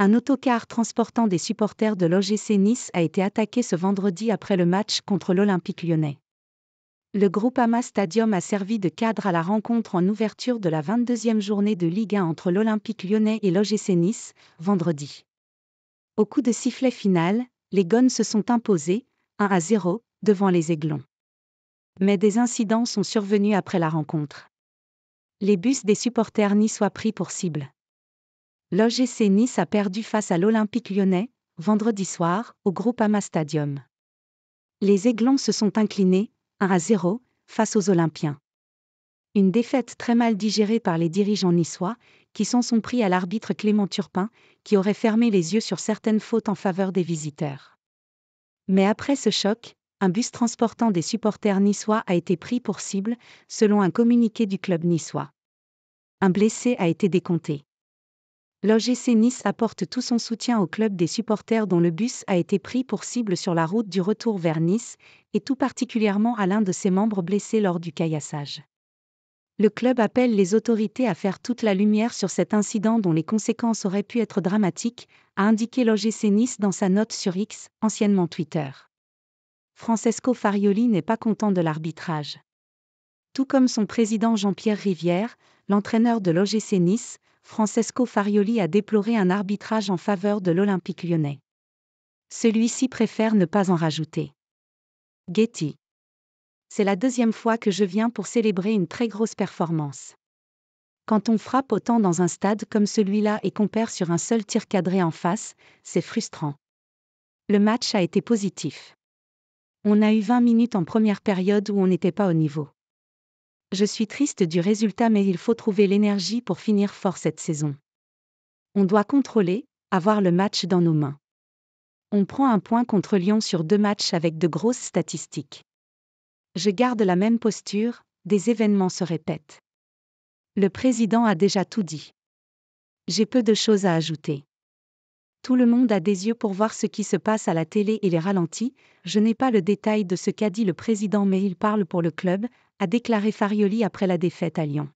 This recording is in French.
Un autocar transportant des supporters de l'OGC Nice a été attaqué ce vendredi après le match contre l'Olympique lyonnais. Le groupe Ama Stadium a servi de cadre à la rencontre en ouverture de la 22e journée de Ligue 1 entre l'Olympique lyonnais et l'OGC Nice, vendredi. Au coup de sifflet final, les Gones se sont imposés, 1 à 0, devant les Aiglons. Mais des incidents sont survenus après la rencontre. Les bus des supporters soient pris pour cible. L'OGC Nice a perdu face à l'Olympique lyonnais, vendredi soir, au groupe Ama Stadium. Les Aiglons se sont inclinés, 1 à 0, face aux Olympiens. Une défaite très mal digérée par les dirigeants niçois, qui s'en sont pris à l'arbitre Clément Turpin, qui aurait fermé les yeux sur certaines fautes en faveur des visiteurs. Mais après ce choc, un bus transportant des supporters niçois a été pris pour cible, selon un communiqué du club niçois. Un blessé a été décompté. L'OGC Nice apporte tout son soutien au club des supporters dont le bus a été pris pour cible sur la route du retour vers Nice, et tout particulièrement à l'un de ses membres blessés lors du caillassage. Le club appelle les autorités à faire toute la lumière sur cet incident dont les conséquences auraient pu être dramatiques, a indiqué l'OGC Nice dans sa note sur X, anciennement Twitter. Francesco Farioli n'est pas content de l'arbitrage tout comme son président Jean-Pierre Rivière, l'entraîneur de l'OGC Nice, Francesco Farioli a déploré un arbitrage en faveur de l'Olympique lyonnais. Celui-ci préfère ne pas en rajouter. Getty. C'est la deuxième fois que je viens pour célébrer une très grosse performance. Quand on frappe autant dans un stade comme celui-là et qu'on perd sur un seul tir cadré en face, c'est frustrant. Le match a été positif. On a eu 20 minutes en première période où on n'était pas au niveau. Je suis triste du résultat mais il faut trouver l'énergie pour finir fort cette saison. On doit contrôler, avoir le match dans nos mains. On prend un point contre Lyon sur deux matchs avec de grosses statistiques. Je garde la même posture, des événements se répètent. Le président a déjà tout dit. J'ai peu de choses à ajouter. Tout le monde a des yeux pour voir ce qui se passe à la télé et les ralentis, je n'ai pas le détail de ce qu'a dit le président mais il parle pour le club, a déclaré Farioli après la défaite à Lyon.